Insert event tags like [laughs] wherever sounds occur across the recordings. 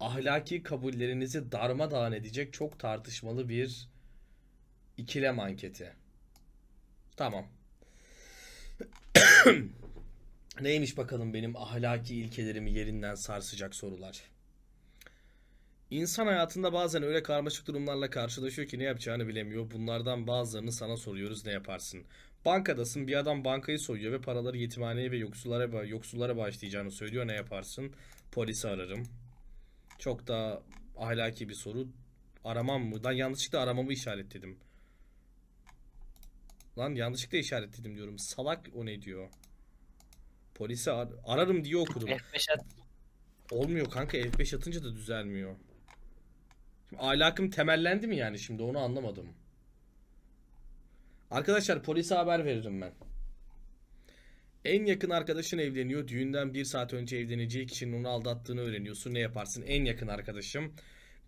ahlaki kabullerinizi darmadağın edecek çok tartışmalı bir ikilem anketi. Tamam. [coughs] Neymiş bakalım benim ahlaki ilkelerimi yerinden sarsacak sorular. İnsan hayatında bazen öyle karmaşık durumlarla karşılaşıyor ki ne yapacağını bilemiyor. Bunlardan bazılarını sana soruyoruz ne yaparsın? Bankadasın bir adam bankayı soyuyor ve paraları yetimhaneye ve yoksullara, yoksullara bağışlayacağını söylüyor ne yaparsın? Polisi ararım. Çok daha ahlaki bir soru. Aramam mı? Lan yanlışlıkla aramamı işaretledim. Lan yanlışlıkla işaretledim diyorum. Salak o ne diyor? Polise ar ararım diye okudum. F5 at. Olmuyor kanka F5 atınca da düzelmiyor. Şimdi ahlakım temellendi mi yani şimdi onu anlamadım. Arkadaşlar polise haber veririm ben. En yakın arkadaşın evleniyor. Düğünden bir saat önce evleneceği kişinin onu aldattığını öğreniyorsun. Ne yaparsın? En yakın arkadaşım.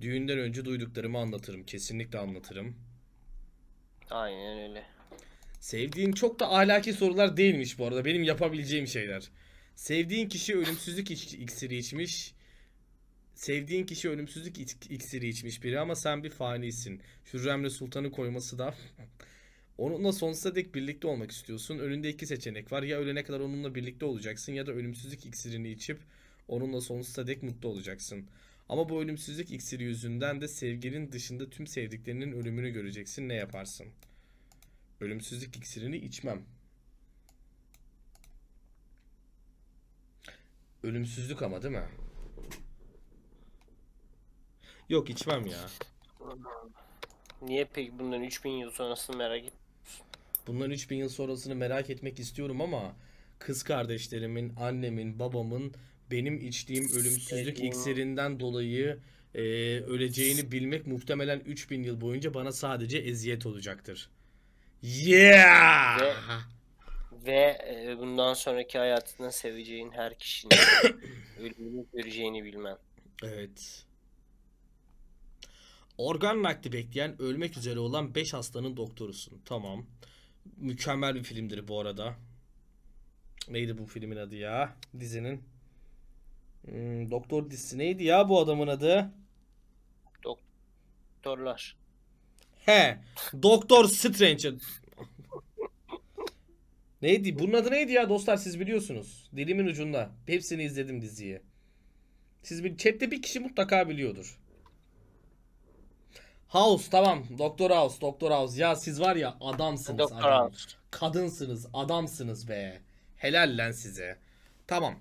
Düğünden önce duyduklarımı anlatırım. Kesinlikle anlatırım. Aynen öyle. Sevdiğin çok da ahlaki sorular değilmiş bu arada. Benim yapabileceğim şeyler. Sevdiğin kişi ölümsüzlük iksiri içmiş. Sevdiğin kişi ölümsüzlük iksiri içmiş biri ama sen bir fanisin. Hürrem'le Sultan'ı koyması da [laughs] Onunla sonsuza dek birlikte olmak istiyorsun. Önünde iki seçenek var. Ya ölene kadar onunla birlikte olacaksın ya da ölümsüzlük iksirini içip onunla sonsuza dek mutlu olacaksın. Ama bu ölümsüzlük iksiri yüzünden de sevgilin dışında tüm sevdiklerinin ölümünü göreceksin. Ne yaparsın? Ölümsüzlük iksirini içmem. Ölümsüzlük ama değil mi? Yok içmem ya. Niye pek bundan 3000 yıl sonrasını merak et? Bunların 3000 yıl sonrasını merak etmek istiyorum ama kız kardeşlerimin, annemin, babamın benim içtiğim ölümsüzlük evet, iksirinden dolayı e, öleceğini bilmek muhtemelen 3000 yıl boyunca bana sadece eziyet olacaktır. Yeah! Ve, ve e, bundan sonraki hayatında seveceğin her kişinin [coughs] ölümünü göreceğini bilmen. Evet. Organ nakli bekleyen ölmek üzere olan 5 hastanın doktorusun. Tamam. Mükemmel bir filmdir bu arada. Neydi bu filmin adı ya? Dizinin. Hmm, doktor dizisi neydi ya bu adamın adı? Doktorlar. He. Doktor Strange. neydi? Bunun adı neydi ya dostlar siz biliyorsunuz. Dilimin ucunda. Hepsini izledim diziyi. Siz bir chatte bir kişi mutlaka biliyordur. House tamam. Doktor House, Doktor House. Ya siz var ya adamsınız. Doktor adam. House. Kadınsınız, adamsınız be. Helal lan size. Tamam.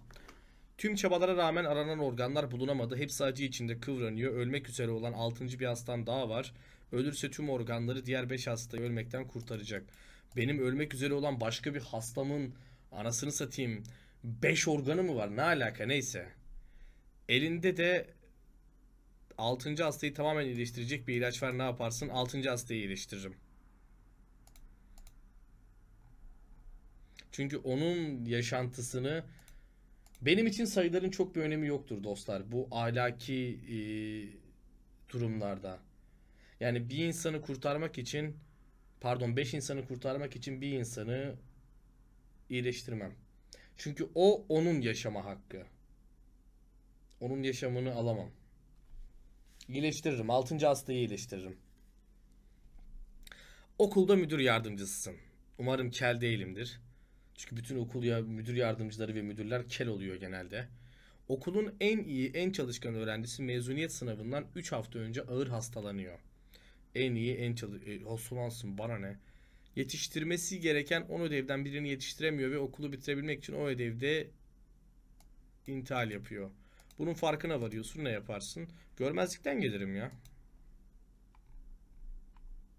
Tüm çabalara rağmen aranan organlar bulunamadı. hep sadece içinde kıvranıyor. Ölmek üzere olan 6. bir hastan daha var. Ölürse tüm organları diğer 5 hastayı ölmekten kurtaracak. Benim ölmek üzere olan başka bir hastamın anasını satayım 5 organı mı var? Ne alaka neyse. Elinde de 6. hastayı tamamen iyileştirecek bir ilaç var ne yaparsın? 6. hastayı iyileştiririm. Çünkü onun yaşantısını benim için sayıların çok bir önemi yoktur dostlar. Bu ahlaki e, durumlarda. Yani bir insanı kurtarmak için pardon 5 insanı kurtarmak için bir insanı iyileştirmem. Çünkü o onun yaşama hakkı. Onun yaşamını alamam. İyileştiririm. 6. hastayı iyileştiririm. Okulda müdür yardımcısısın. Umarım kel değilimdir. Çünkü bütün okul ya müdür yardımcıları ve müdürler kel oluyor genelde. Okulun en iyi, en çalışkan öğrencisi mezuniyet sınavından 3 hafta önce ağır hastalanıyor. En iyi, en çalış... E, hastalansın bana ne? Yetiştirmesi gereken 10 ödevden birini yetiştiremiyor ve okulu bitirebilmek için o ödevde intihal yapıyor. Bunun farkına varıyorsun ne yaparsın? Görmezlikten gelirim ya.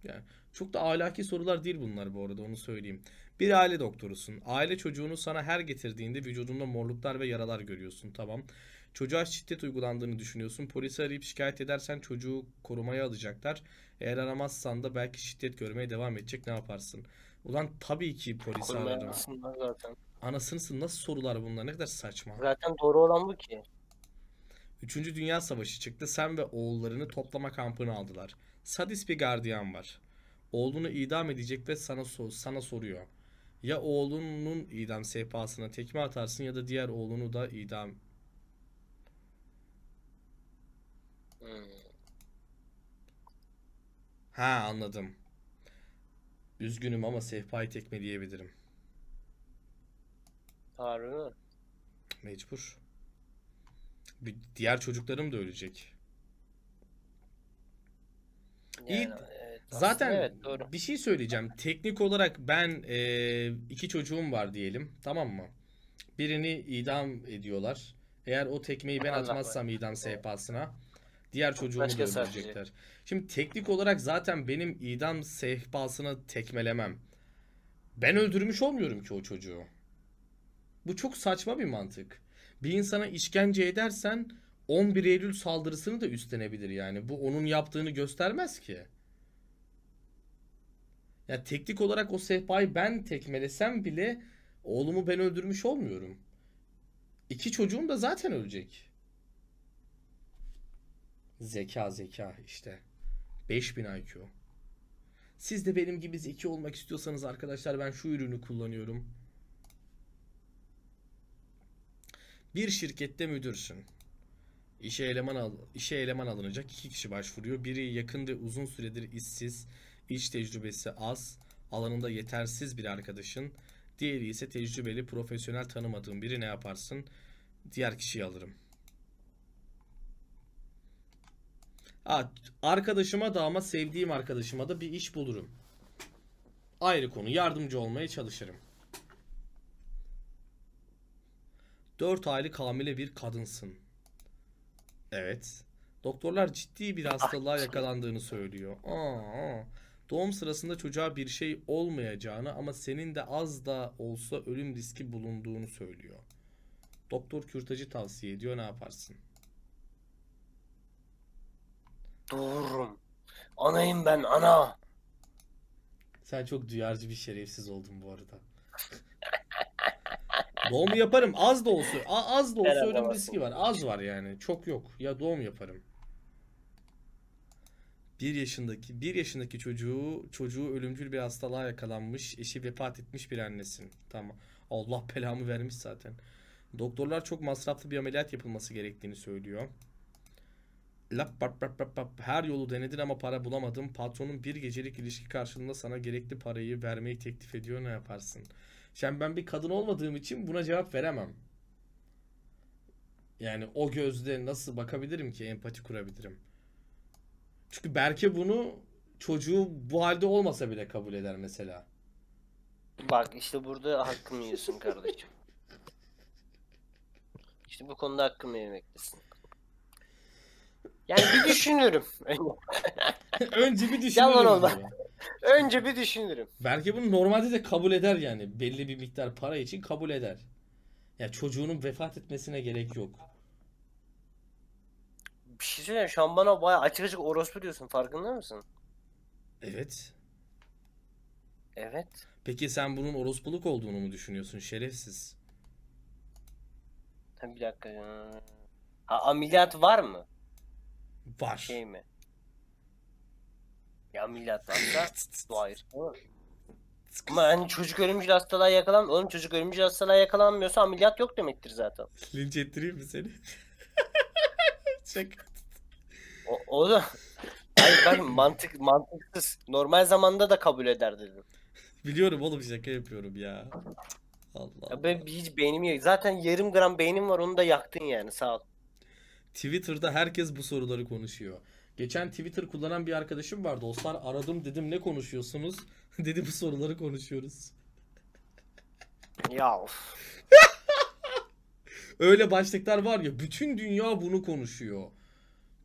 Yani çok da ahlaki sorular değil bunlar bu arada onu söyleyeyim. Bir aile doktorusun. Aile çocuğunu sana her getirdiğinde vücudunda morluklar ve yaralar görüyorsun. Tamam. Çocuğa şiddet uygulandığını düşünüyorsun. Polisi arayıp şikayet edersen çocuğu korumaya alacaklar. Eğer aramazsan da belki şiddet görmeye devam edecek. Ne yaparsın? Ulan tabii ki polisi ararım. Zaten. Anasınısın nasıl sorular bunlar ne kadar saçma. Zaten doğru olan bu ki. Üçüncü Dünya Savaşı çıktı. Sen ve oğullarını toplama kampına aldılar. Sadis bir gardiyan var. Oğlunu idam edecek ve sana, sor sana soruyor. Ya oğlunun idam sehpasına tekme atarsın ya da diğer oğlunu da idam... Hmm. Ha anladım. Üzgünüm ama sehpayı tekme diyebilirim. Harbi Mecbur diğer çocuklarım da ölecek. Yani, İyi. Evet, Zaten evet, doğru. bir şey söyleyeceğim. Teknik olarak ben e, iki çocuğum var diyelim. Tamam mı? Birini idam ediyorlar. Eğer o tekmeyi ben Allah atmazsam Allah. idam sehpasına diğer çocuğumu Başka da öldürecekler. Sadece. Şimdi teknik olarak zaten benim idam sehpasını tekmelemem. Ben öldürmüş olmuyorum ki o çocuğu. Bu çok saçma bir mantık bir insana işkence edersen 11 Eylül saldırısını da üstlenebilir yani. Bu onun yaptığını göstermez ki. Ya teknik olarak o sehpayı ben tekmelesem bile oğlumu ben öldürmüş olmuyorum. İki çocuğum da zaten ölecek. Zeka zeka işte. 5000 IQ. Siz de benim gibi zeki olmak istiyorsanız arkadaşlar ben şu ürünü kullanıyorum. Bir şirkette müdürsün. İşe eleman al işe eleman alınacak iki kişi başvuruyor. Biri yakın uzun süredir işsiz, iş tecrübesi az, alanında yetersiz bir arkadaşın. Diğeri ise tecrübeli, profesyonel tanımadığın biri ne yaparsın? Diğer kişiyi alırım. Ha, arkadaşıma da ama sevdiğim arkadaşıma da bir iş bulurum. Ayrı konu yardımcı olmaya çalışırım. 4 aylık hamile bir kadınsın. Evet. Doktorlar ciddi bir ah. hastalığa yakalandığını söylüyor. Aa, doğum sırasında çocuğa bir şey olmayacağını ama senin de az da olsa ölüm riski bulunduğunu söylüyor. Doktor kürtajı tavsiye ediyor ne yaparsın? Doğururum. Anayım ben ana. Sen çok duyarcı bir şerefsiz oldun bu arada. [laughs] doğum yaparım. Az da olsa. Az da olsa ölüm riski var. Az var yani. Çok yok. Ya doğum yaparım. Bir yaşındaki bir yaşındaki çocuğu çocuğu ölümcül bir hastalığa yakalanmış, eşi vefat etmiş bir annesin. Tamam. Allah belamı vermiş zaten. Doktorlar çok masraflı bir ameliyat yapılması gerektiğini söylüyor. Lap bap bap bap bap. Her yolu denedin ama para bulamadım. Patronun bir gecelik ilişki karşılığında sana gerekli parayı vermeyi teklif ediyor. Ne yaparsın? Şimdi ben bir kadın olmadığım için buna cevap veremem. Yani o gözle nasıl bakabilirim ki empati kurabilirim? Çünkü Berke bunu çocuğu bu halde olmasa bile kabul eder mesela. Bak işte burada hakkımı yiyorsun kardeşim. [laughs] İşte bu konuda hakkımı yemektesin. Yani bir düşünürüm. [laughs] Önce bir düşünürüm. Yalan olma. Önce bir düşünürüm. Belki bunu normalde de kabul eder yani. Belli bir miktar para için kabul eder. Ya çocuğunun vefat etmesine gerek yok. Bir şey söyleyeyim şu an bana baya açık açık orospu diyorsun farkında mısın? Evet. Evet. Peki sen bunun orospuluk olduğunu mu düşünüyorsun şerefsiz? bir dakika Ha, ameliyat var mı? Var. Şey mi? Ya millet varsa dua Ama hani çocuk ölümcül hastalığa yakalan, oğlum çocuk ölümcül hastalığa yakalanmıyorsa ameliyat yok demektir zaten. Linç ettireyim mi seni? Çek. [laughs] O, oğlum. Hayır bak mantık mantıksız. Normal zamanda da kabul eder dedim. Biliyorum oğlum şaka yapıyorum ya. Allah. Ya ben hiç beynim yok. Zaten yarım gram beynim var onu da yaktın yani sağ ol. Twitter'da herkes bu soruları konuşuyor. Geçen Twitter kullanan bir arkadaşım vardı. Dostlar aradım dedim ne konuşuyorsunuz? [laughs] Dedi bu soruları konuşuyoruz. Ya of. [laughs] Öyle başlıklar var ya bütün dünya bunu konuşuyor.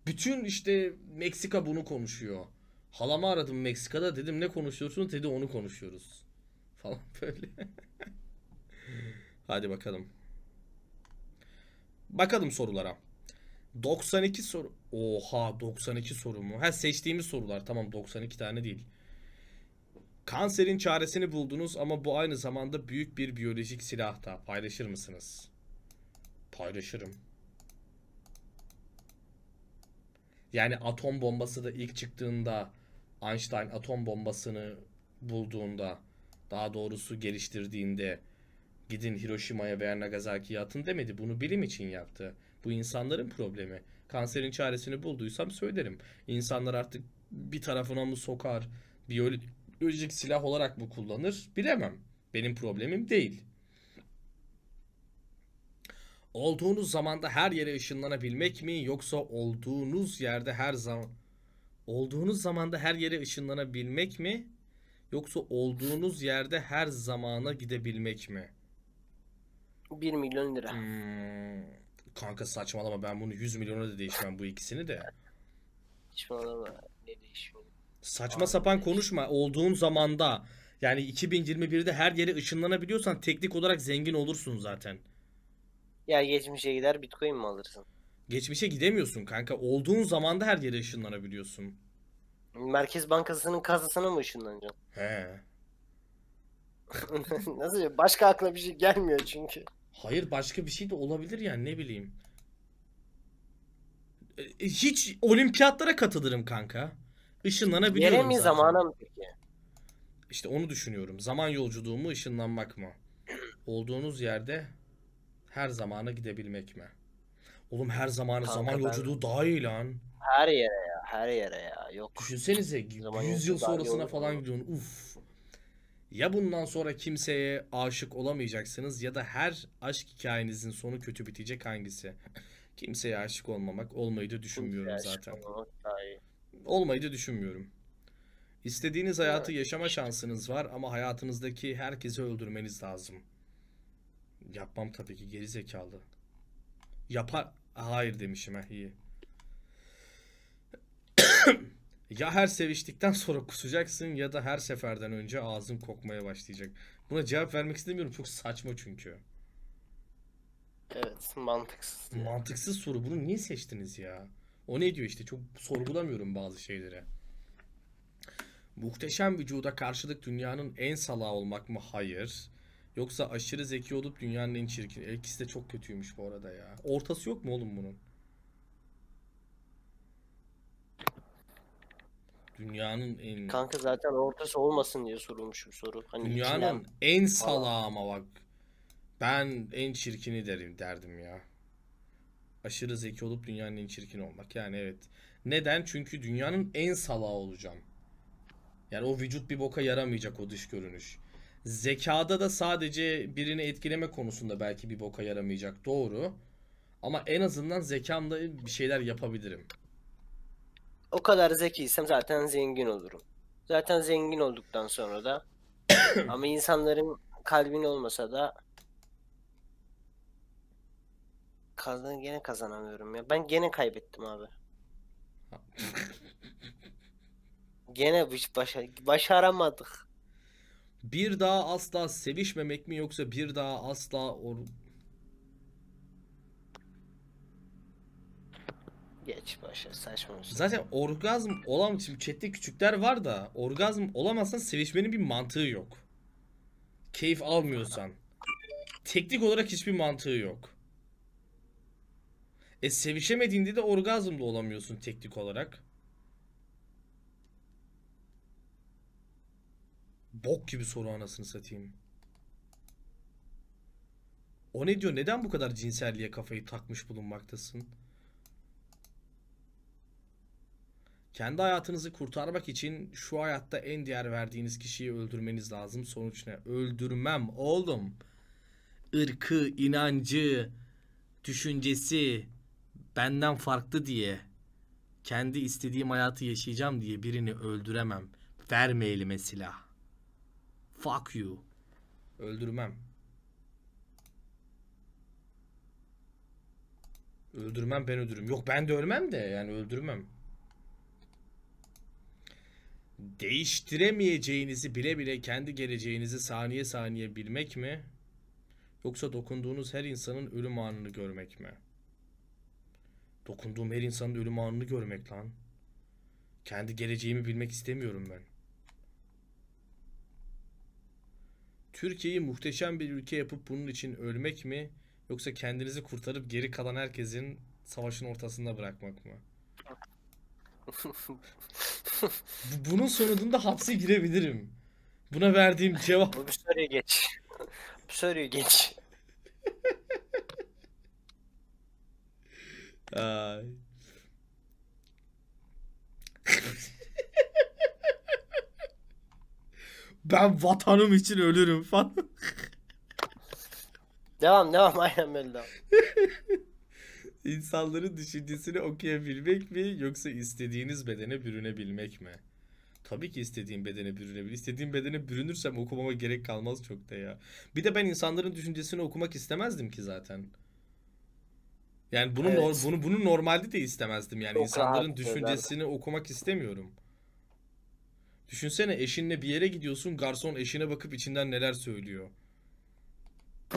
Bütün işte Meksika bunu konuşuyor. Halamı aradım Meksika'da dedim ne konuşuyorsunuz dedi onu konuşuyoruz. [laughs] Falan böyle. Hadi bakalım. Bakalım sorulara. 92 soru. Oha 92 soru mu? Ha seçtiğimiz sorular. Tamam 92 tane değil. Kanserin çaresini buldunuz ama bu aynı zamanda büyük bir biyolojik silah da. Paylaşır mısınız? Paylaşırım. Yani atom bombası da ilk çıktığında Einstein atom bombasını bulduğunda daha doğrusu geliştirdiğinde gidin Hiroşima'ya veya Nagasaki'ye atın demedi. Bunu bilim için yaptı. Bu insanların problemi. Kanserin çaresini bulduysam söylerim. İnsanlar artık bir tarafına mı sokar, biyolojik silah olarak mı kullanır bilemem. Benim problemim değil. Olduğunuz zamanda her yere ışınlanabilmek mi yoksa olduğunuz yerde her zaman olduğunuz zamanda her yere ışınlanabilmek mi yoksa olduğunuz yerde her zamana gidebilmek mi? 1 milyon lira. Hmm. Kanka saçmalama ben bunu 100 milyona da değişmem bu ikisini de. Saçmalama ne değişiyor? Saçma Abi, sapan konuşma. Olduğun zamanda yani 2021'de her yere ışınlanabiliyorsan teknik olarak zengin olursun zaten. Ya geçmişe gider bitcoin mi alırsın? Geçmişe gidemiyorsun kanka. Olduğun zamanda her yere ışınlanabiliyorsun. Merkez Bankası'nın kasasına mı ışınlanacaksın? He. [laughs] Nasıl? Başka akla bir şey gelmiyor çünkü. Hayır başka bir şey de olabilir yani ne bileyim. E, e, hiç olimpiyatlara katılırım kanka. Işınlanabiliyorum Yere mi zaten. zamana mı peki? İşte onu düşünüyorum. Zaman yolculuğu mu ışınlanmak mı? Olduğunuz yerde her zamana gidebilmek mi? Oğlum her zamanı Kanka zaman ben- yolculuğu daha iyi lan. Her yere ya, her yere ya. Yok. Düşünsenize 100 yıl sonrasına falan gidiyorsun. Uf ya bundan sonra kimseye aşık olamayacaksınız ya da her aşk hikayenizin sonu kötü bitecek hangisi? Kimseye aşık olmamak olmayı da düşünmüyorum Kimseye zaten. olmamak Olmayı da düşünmüyorum. İstediğiniz hayatı Evet. yaşama şansınız var ama hayatınızdaki herkesi öldürmeniz lazım. Yapmam tabii ki geri zekalı. Yapar. Hayır demişim ha iyi. Ya her seviştikten [laughs] sonra kusacaksın ya da her seferden önce ağzın kokmaya başlayacak. Buna cevap vermek istemiyorum. Çok saçma çünkü. Evet mantıksız. Mantıksız soru. Bunu niye seçtiniz ya? O ne diyor işte çok sorgulamıyorum bazı şeyleri. Muhteşem vücuda karşılık dünyanın en salağı olmak mı? Hayır. Yoksa aşırı zeki olup dünyanın en çirkin. E, ikisi de çok kötüymüş bu arada ya. Ortası yok mu oğlum bunun? Dünyanın en... Kanka zaten ortası olmasın diye sorulmuş bir soru. Hani Dünyanın en salağı ama bak. Ben en çirkini derim derdim ya. Aşırı zeki olup dünyanın en çirkin olmak. Yani evet. Neden? Çünkü dünyanın en salağı olacağım. Yani o vücut bir boka yaramayacak o dış görünüş. Zekada da sadece birini etkileme konusunda belki bir boka yaramayacak. Doğru. Ama en azından zekamla bir şeyler yapabilirim. O kadar zekiysem zaten zengin olurum. Zaten zengin olduktan sonra da [coughs] ama insanların kalbin olmasa da kazan gene kazanamıyorum ya. Ben gene kaybettim abi. [laughs] gene baş başaramadık. Bir daha asla sevişmemek mi yoksa bir daha asla or Geç başa saçma şey. Zaten orgazm olam şimdi chatte küçükler var da orgazm olamazsan sevişmenin bir mantığı yok. Keyif almıyorsan. Teknik olarak hiçbir mantığı yok. E sevişemediğinde de orgazm da olamıyorsun teknik olarak. Bok gibi soru anasını satayım. O ne diyor? Neden bu kadar cinselliğe kafayı takmış bulunmaktasın? Kendi hayatınızı kurtarmak için şu hayatta en değer verdiğiniz kişiyi öldürmeniz lazım. Sonuç ne? Öldürmem oğlum. Irkı, inancı, düşüncesi benden farklı diye kendi istediğim hayatı yaşayacağım diye birini öldüremem. Verme elime silah. Fuck you. Öldürmem. Öldürmem ben öldürürüm. Yok ben de ölmem de yani öldürmem değiştiremeyeceğinizi bile bile kendi geleceğinizi saniye saniye bilmek mi? Yoksa dokunduğunuz her insanın ölüm anını görmek mi? Dokunduğum her insanın ölüm anını görmek lan. Kendi geleceğimi bilmek istemiyorum ben. Türkiye'yi muhteşem bir ülke yapıp bunun için ölmek mi? Yoksa kendinizi kurtarıp geri kalan herkesin savaşın ortasında bırakmak mı? Bunun sonucunda hapse girebilirim. Buna verdiğim cevap. Bu bir soruyu geç. Bu soruyu geç. Ay. ben vatanım için ölürüm falan. devam devam aynen böyle devam. İnsanların düşüncesini okuyabilmek mi yoksa istediğiniz bedene bürünebilmek mi? Tabii ki istediğim bedene bürünebilir. İstediğim bedene bürünürsem okumama gerek kalmaz çok da ya. Bir de ben insanların düşüncesini okumak istemezdim ki zaten. Yani bunu evet. nor- bunu bunu normalde de istemezdim yani çok insanların rahat, düşüncesini şeyler. okumak istemiyorum. Düşünsene eşinle bir yere gidiyorsun garson eşine bakıp içinden neler söylüyor.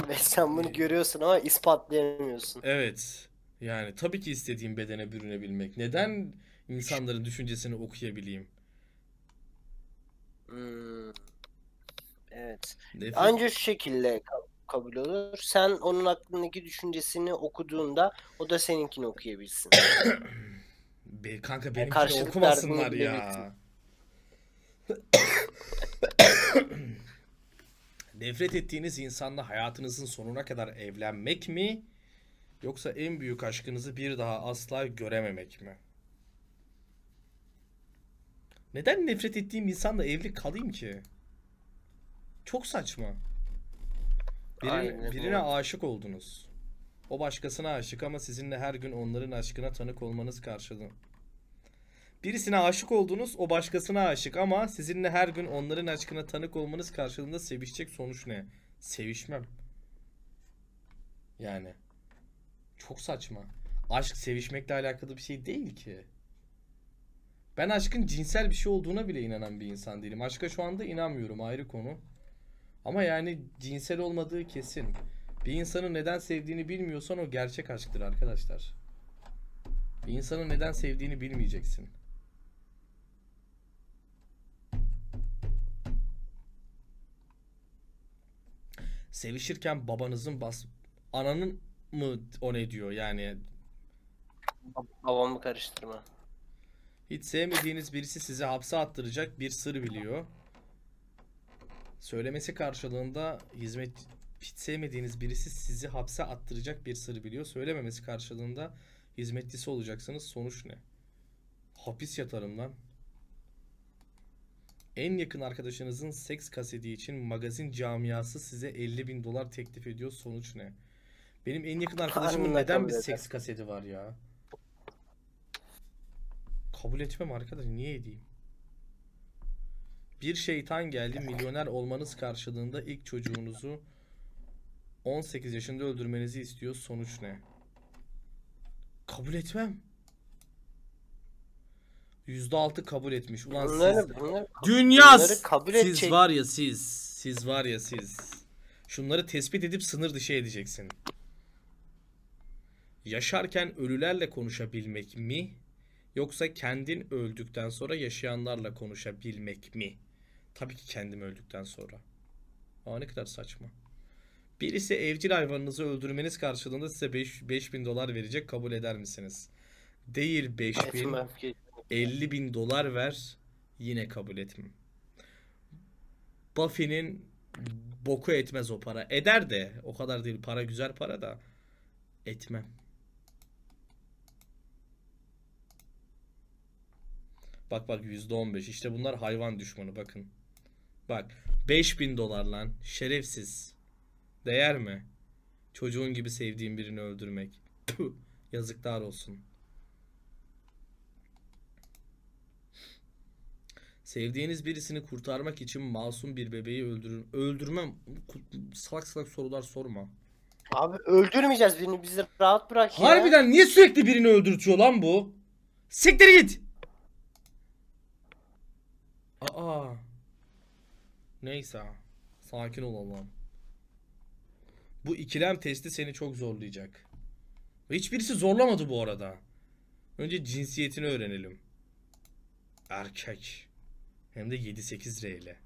Ve [laughs] sen bunu görüyorsun ama ispatlayamıyorsun. Evet. Yani tabii ki istediğim bedene bürünebilmek. Neden insanların düşüncesini okuyabileyim? Hmm. Evet. Ancak şu şekilde kabul olur. Sen onun aklındaki düşüncesini okuduğunda o da seninkini okuyabilsin. [coughs] Be, kanka benimkini okumasınlar ya. [coughs] Nefret ettiğiniz insanla hayatınızın sonuna kadar evlenmek mi? Yoksa en büyük aşkınızı bir daha asla görememek mi? Neden nefret ettiğim insanla evli kalayım ki? Çok saçma. Biri, Aynen, birine doğru. aşık oldunuz. O başkasına aşık ama sizinle her gün onların aşkına tanık olmanız karşılığı. Birisine aşık oldunuz, o başkasına aşık ama sizinle her gün onların aşkına tanık olmanız karşılığında sevişecek sonuç ne? Sevişmem. Yani. Çok saçma. Aşk sevişmekle alakalı bir şey değil ki. Ben aşkın cinsel bir şey olduğuna bile inanan bir insan değilim. Aşka şu anda inanmıyorum ayrı konu. Ama yani cinsel olmadığı kesin. Bir insanı neden sevdiğini bilmiyorsan o gerçek aşktır arkadaşlar. Bir insanı neden sevdiğini bilmeyeceksin. Sevişirken babanızın bas... Ananın mı o ne diyor yani? Babamı karıştırma. Hiç sevmediğiniz birisi sizi hapse attıracak bir sır biliyor. Söylemesi karşılığında hizmet hiç sevmediğiniz birisi sizi hapse attıracak bir sır biliyor. Söylememesi karşılığında hizmetçisi olacaksınız. Sonuç ne? Hapis yatarım lan. En yakın arkadaşınızın seks kaseti için magazin camiası size 50 bin dolar teklif ediyor. Sonuç ne? Benim en yakın arkadaşımın neden bir seks kaseti var ya? Kabul etmem arkadaş niye edeyim? Bir şeytan geldi milyoner olmanız karşılığında ilk çocuğunuzu 18 yaşında öldürmenizi istiyor. Sonuç ne? Kabul etmem. %6 kabul etmiş. Ulan bunları, siz bunları, dünya kabul siz edecek. var ya siz. Siz var ya siz. Şunları tespit edip sınır dışı edeceksin yaşarken ölülerle konuşabilmek mi yoksa kendin öldükten sonra yaşayanlarla konuşabilmek mi? Tabii ki kendim öldükten sonra. Aa ne kadar saçma. Birisi evcil hayvanınızı öldürmeniz karşılığında size 5000 dolar verecek kabul eder misiniz? Değil 5000 50 bin dolar ver yine kabul etmem. Buffy'nin boku etmez o para. Eder de o kadar değil para güzel para da etmem. Bak bak %15. işte bunlar hayvan düşmanı bakın. Bak 5000 dolar lan. Şerefsiz. Değer mi? Çocuğun gibi sevdiğin birini öldürmek. yazıklar olsun. Sevdiğiniz birisini kurtarmak için masum bir bebeği öldürün Öldürmem. Salak salak sorular sorma. Abi öldürmeyeceğiz birini. Bizi rahat bırak ya. Harbiden niye sürekli birini öldürtüyor lan bu? Siktir git. Neyse. Sakin ol Allah'ım. Bu ikilem testi seni çok zorlayacak. Hiçbirisi zorlamadı bu arada. Önce cinsiyetini öğrenelim. Erkek. Hem de 7-8 reyle.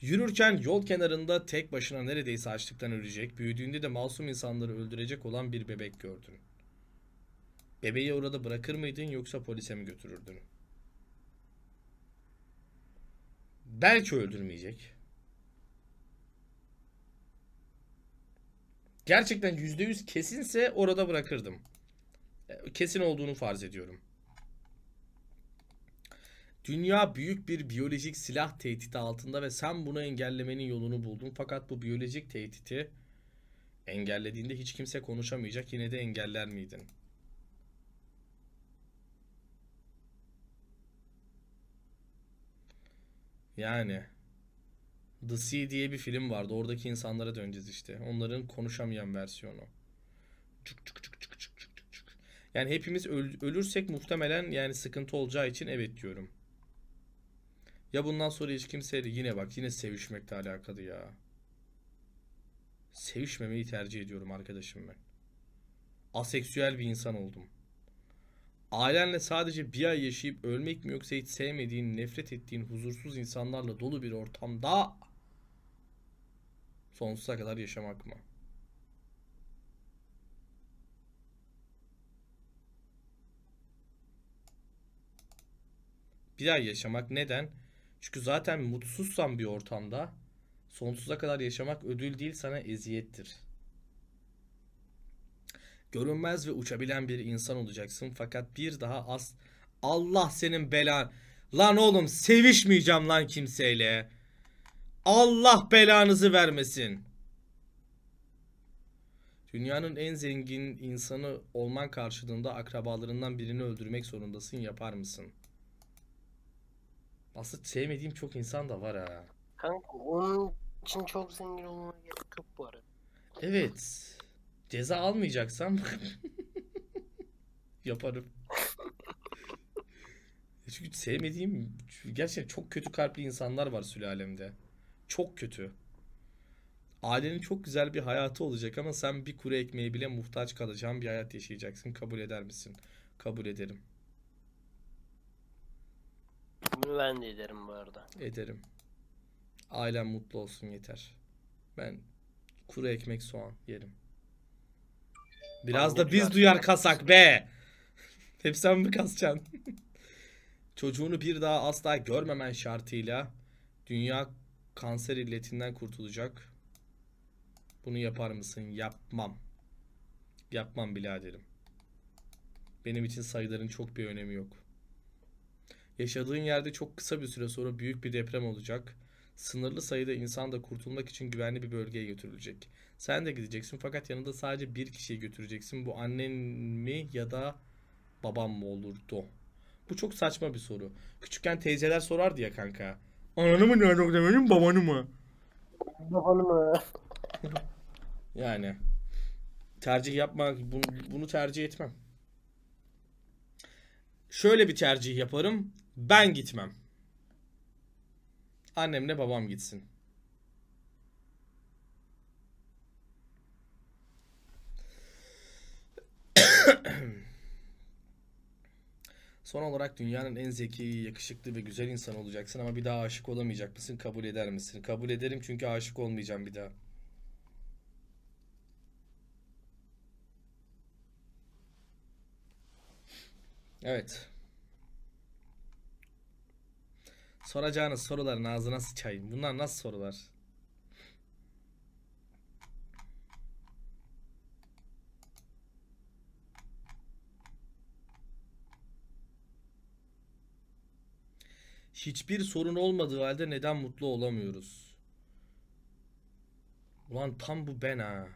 Yürürken yol kenarında tek başına neredeyse açlıktan ölecek, büyüdüğünde de masum insanları öldürecek olan bir bebek gördün. Bebeği orada bırakır mıydın yoksa polise mi götürürdün? Belki öldürmeyecek. Gerçekten %100 kesinse orada bırakırdım. E, kesin olduğunu farz ediyorum. Dünya büyük bir biyolojik silah tehdidi altında ve sen bunu engellemenin yolunu buldun. Fakat bu biyolojik tehditi engellediğinde hiç kimse konuşamayacak. Yine de engeller miydin? Yani The Sea diye bir film vardı. Oradaki insanlara döneceğiz işte. Onların konuşamayan versiyonu. Çık çık çık çık çık çık çık. Yani hepimiz ölürsek muhtemelen yani sıkıntı olacağı için evet diyorum. Ya bundan sonra hiç kimseyle yine bak yine sevişmekle alakalı ya. Sevişmemeyi tercih ediyorum arkadaşım ben. Aseksüel bir insan oldum. Ailenle sadece bir ay yaşayıp ölmek mi yoksa hiç sevmediğin, nefret ettiğin, huzursuz insanlarla dolu bir ortamda sonsuza kadar yaşamak mı? Bir ay yaşamak neden? Çünkü zaten mutsuzsan bir ortamda sonsuza kadar yaşamak ödül değil sana eziyettir. Görünmez ve uçabilen bir insan olacaksın. Fakat bir daha az... Allah senin belan... Lan oğlum sevişmeyeceğim lan kimseyle. Allah belanızı vermesin. Dünyanın en zengin insanı olman karşılığında akrabalarından birini öldürmek zorundasın. Yapar mısın? Aslında sevmediğim çok insan da var ha. Kanka onun için çok zengin olmana gerek yok bu arada. Evet. Ceza almayacaksam [laughs] yaparım. E çünkü sevmediğim gerçekten çok kötü kalpli insanlar var sülalemde. Çok kötü. Ailenin çok güzel bir hayatı olacak ama sen bir kuru ekmeğe bile muhtaç kalacağın bir hayat yaşayacaksın. Kabul eder misin? Kabul ederim. Bunu ben de ederim bu arada. Ederim. Ailem mutlu olsun yeter. Ben kuru ekmek soğan yerim. Biraz da biz duyar kasak be. [laughs] Hep sen mi kasacaksın? [laughs] Çocuğunu bir daha asla görmemen şartıyla dünya kanser illetinden kurtulacak. Bunu yapar mısın? Yapmam. Yapmam biraderim. Benim için sayıların çok bir önemi yok. Yaşadığın yerde çok kısa bir süre sonra büyük bir deprem olacak. Sınırlı sayıda insan da kurtulmak için güvenli bir bölgeye götürülecek. Sen de gideceksin fakat yanında sadece bir kişiyi götüreceksin. Bu annen mi ya da babam mı olurdu? Bu çok saçma bir soru. Küçükken teyzeler sorardı ya kanka. Ananı mı nerede demeliyim babanı mı? Babanı mı? [laughs] yani tercih yapmak bunu, bunu tercih etmem. Şöyle bir tercih yaparım. Ben gitmem. Annemle babam gitsin. Son olarak dünyanın en zeki, yakışıklı ve güzel insan olacaksın ama bir daha aşık olamayacak mısın? Kabul eder misin? Kabul ederim çünkü aşık olmayacağım bir daha. Evet. Soracağınız soruların ağzına sıçayım. Bunlar nasıl sorular? Hiçbir sorun olmadığı halde neden mutlu olamıyoruz? Ulan tam bu ben ha.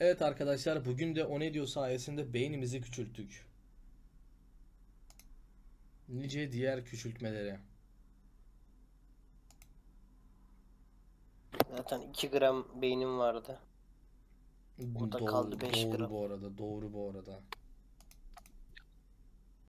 Evet arkadaşlar bugün de o ne diyor sayesinde beynimizi küçülttük. Nice diğer küçültmelere. Zaten 2 gram beynim vardı. Orada kaldı 5 gram. Doğru bu arada. Doğru bu arada.